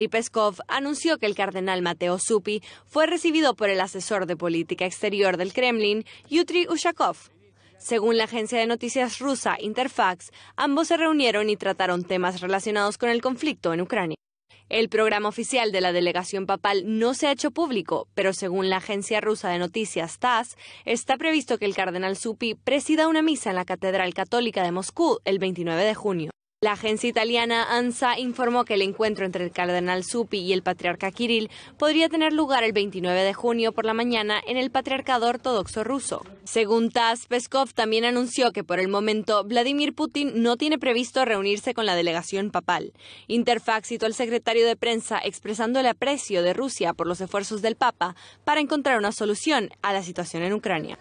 Y Peskov anunció que el cardenal Mateo Supi fue recibido por el asesor de política exterior del Kremlin, Yutri Ushakov. Según la agencia de noticias rusa Interfax, ambos se reunieron y trataron temas relacionados con el conflicto en Ucrania. El programa oficial de la delegación papal no se ha hecho público, pero según la agencia rusa de noticias TASS, está previsto que el cardenal Supi presida una misa en la Catedral Católica de Moscú el 29 de junio. La agencia italiana ANSA informó que el encuentro entre el cardenal Supi y el patriarca Kirill podría tener lugar el 29 de junio por la mañana en el patriarcado ortodoxo ruso. Según TASS, Peskov también anunció que por el momento Vladimir Putin no tiene previsto reunirse con la delegación papal. Interfax citó al secretario de prensa expresando el aprecio de Rusia por los esfuerzos del Papa para encontrar una solución a la situación en Ucrania.